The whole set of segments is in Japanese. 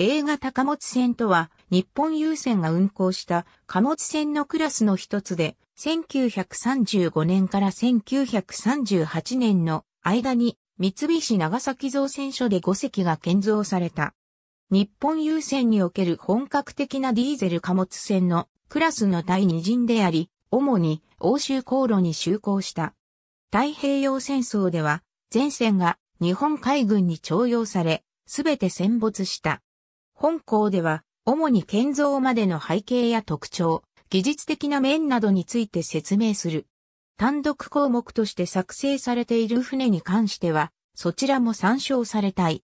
映画高物船とは、日本郵船が運航した貨物船のクラスの一つで、1935年から1938年の間に三菱長崎造船所で5隻が建造された。日本郵船における本格的なディーゼル貨物船のクラスの第二陣であり、主に欧州航路に就航した。太平洋戦争では、前線が日本海軍に徴用され、すべて戦没した。本校では、主に建造までの背景や特徴、技術的な面などについて説明する。単独項目として作成されている船に関しては、そちらも参照されたい。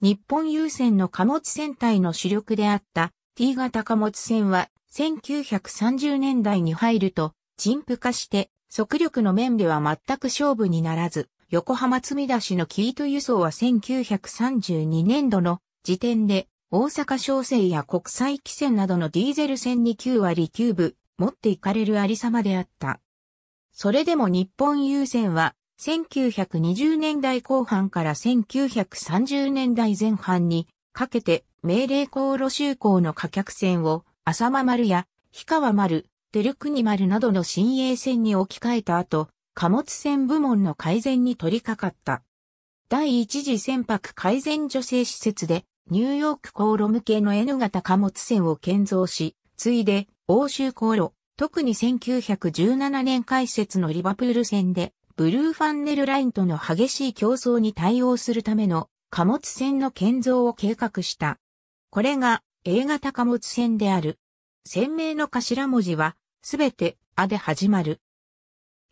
日本郵船の貨物船体の主力であった T 型貨物船は1930年代に入ると陳腐化して速力の面では全く勝負にならず、横浜積み出しのキート輸送は1932年度の時点で大阪商船や国際汽船などのディーゼル船に9割9分持っていかれるありさまであった。それでも日本郵船は1920年代後半から1930年代前半にかけて命令航路就航の貨客船を浅間丸や氷川丸、照国丸などの新鋭船に置き換えた後、貨物船部門の改善に取り掛かった。第一次船舶改善助成施設でニューヨーク航路向けの N 型貨物船を建造し、ついで欧州航路、特に1917年開設のリバプール船で、ブルーファンネルラインとの激しい競争に対応するための貨物船の建造を計画した。これが A 型貨物船である。船名の頭文字は、すべて、あで始まる。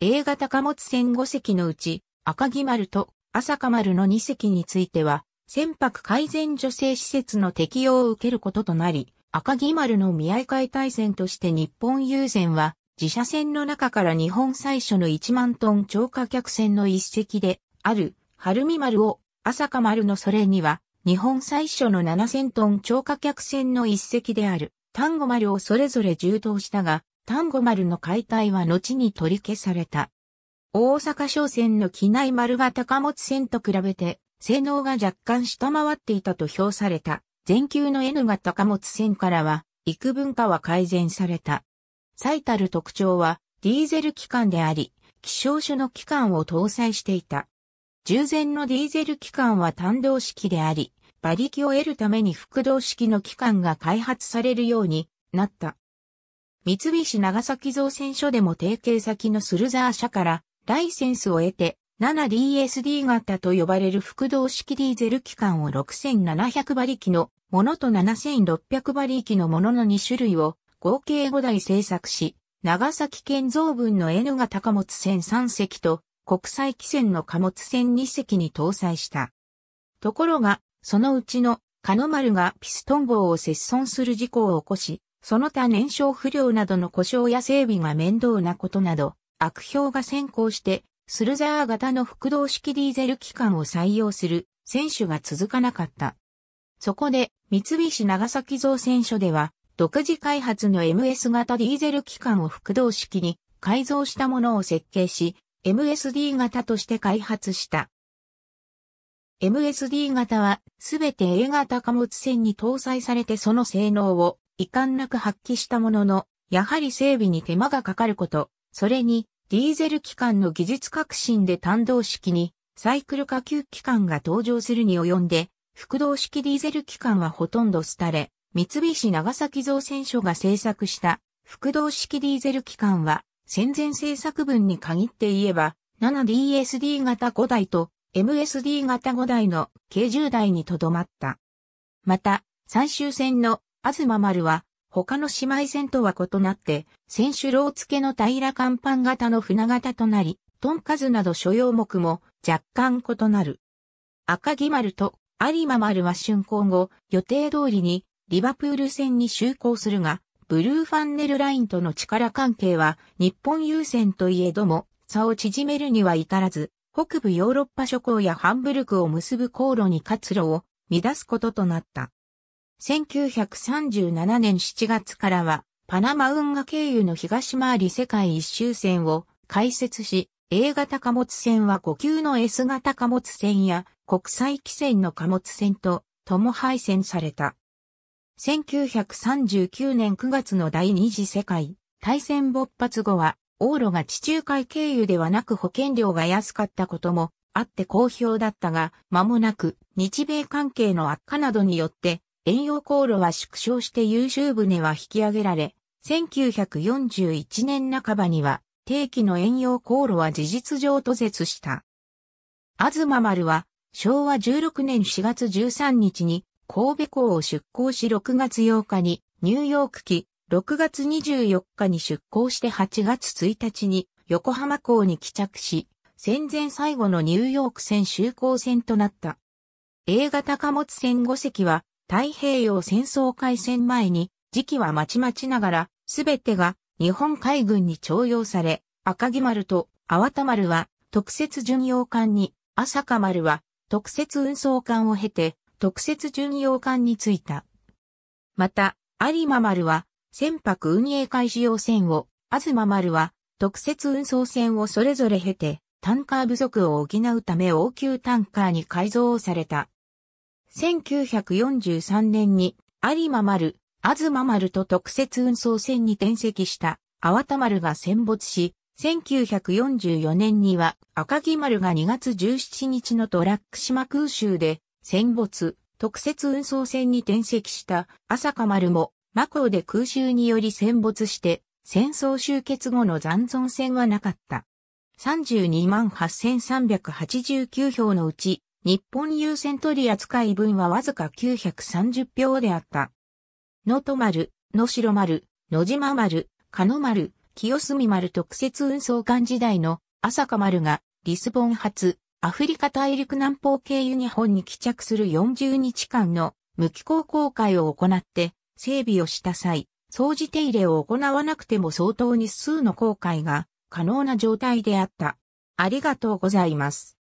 A 型貨物船5隻のうち、赤木丸と朝香丸の2隻については、船舶改善助成施設の適用を受けることとなり、赤木丸の見合い解体船として日本郵船は、自社船の中から日本最初の1万トン超過客船の一隻で、ある、晴海丸を、朝香丸のそれには、日本最初の7000トン超過客船の一隻である、丹後丸をそれぞれ充当したが、丹後丸の解体は後に取り消された。大阪商船の機内丸は高本船と比べて性能が若干下回っていたと評された、全球の N 型貨物船からは、幾分かは改善された。最たる特徴は、ディーゼル機関であり、希少種の機関を搭載していた。従前のディーゼル機関は単動式であり、馬力を得るために複動式の機関が開発されるようになった。三菱長崎造船所でも提携先のスルザー社からライセンスを得て 7DSD 型と呼ばれる複動式ディーゼル機関を6700馬力のものと7600馬力のものの2種類を合計5台製作し、長崎建造分の N 型貨物船3隻と国際汽船の貨物船2隻に搭載した。ところが、そのうちのカノマルがピストン棒を接損する事故を起こし、その他燃焼不良などの故障や整備が面倒なことなど、悪評が先行してスルザー型の複動式ディーゼル機関を採用する選手が続かなかった。そこで、三菱長崎造船所では、独自開発の MS 型ディーゼル機関を複動式に改造したものを設計し、MSD 型として開発した。MSD 型は、すべて A 型貨物船に搭載されてその性能を遺憾なく発揮したものの、やはり整備に手間がかかること、それに、ディーゼル機関の技術革新で単動式にサイクル下級機関が登場するに及んで、複動式ディーゼル機関はほとんど廃れ、三菱長崎造船所が製作した複動式ディーゼル機関は戦前製作分に限って言えば 7DSD 型5台と MSD 型5台の計10台にとどまった。また、最終戦の東丸は他の姉妹船とは異なって、船首ー付けの平甲板型の船型となり、トンカズなど所要目も若干異なる。赤木丸と有馬丸は竣工後、予定通りにリバプール船に就航するが、ブルーファンネルラインとの力関係は日本優先といえども、差を縮めるには至らず、北部ヨーロッパ諸港やハンブルクを結ぶ航路に活路を乱すこととなった。1937年7月からは、パナマ運河経由の東回り世界一周線を開設し、A 型貨物船は5級の S 型貨物船や国際汽船の貨物船と共配線された。1939年9月の第二次世界大戦勃発後は、往路が地中海経由ではなく保険料が安かったこともあって好評だったが、間もなく日米関係の悪化などによって遠洋航路は縮小して優秀船は引き上げられ、1941年半ばには定期の遠洋航路は事実上途絶した。東丸は昭和16年4月13日に神戸港を出港し6月8日にニューヨーク機、6月24日に出港して8月1日に横浜港に帰着し、戦前最後のニューヨーク船就航船となった。A 型貨物船5隻は太平洋戦争開戦前に、時期はまちまちながら、すべてが日本海軍に徴用され、赤木丸と粟田丸は特設巡洋艦に、朝香丸は特設運送艦を経て、特設巡洋艦に着いた。また、有馬丸は、船舶運営開始用船を、東丸は、特設運送船をそれぞれ経て、タンカー不足を補うため応急タンカーに改造された。1943年に有馬丸、東丸と特設運送船に転籍した、粟田丸が戦没し、1944年には赤木丸が2月17日のトラック島空襲で戦没、特設運送船に転籍した朝香丸もマコで空襲により戦没して戦争終結後の残存船はなかった。32万8389票のうち日本優先取り扱い分はわずか930票であった。野戸丸、野代丸、野島丸、鹿野丸、清澄丸特設運送艦時代の朝香丸がリスボン発、アフリカ大陸南方経由日本に帰着する40日間の無機構公開を行って整備をした際、掃除手入れを行わなくても相当に数の公開が可能な状態であった。ありがとうございます。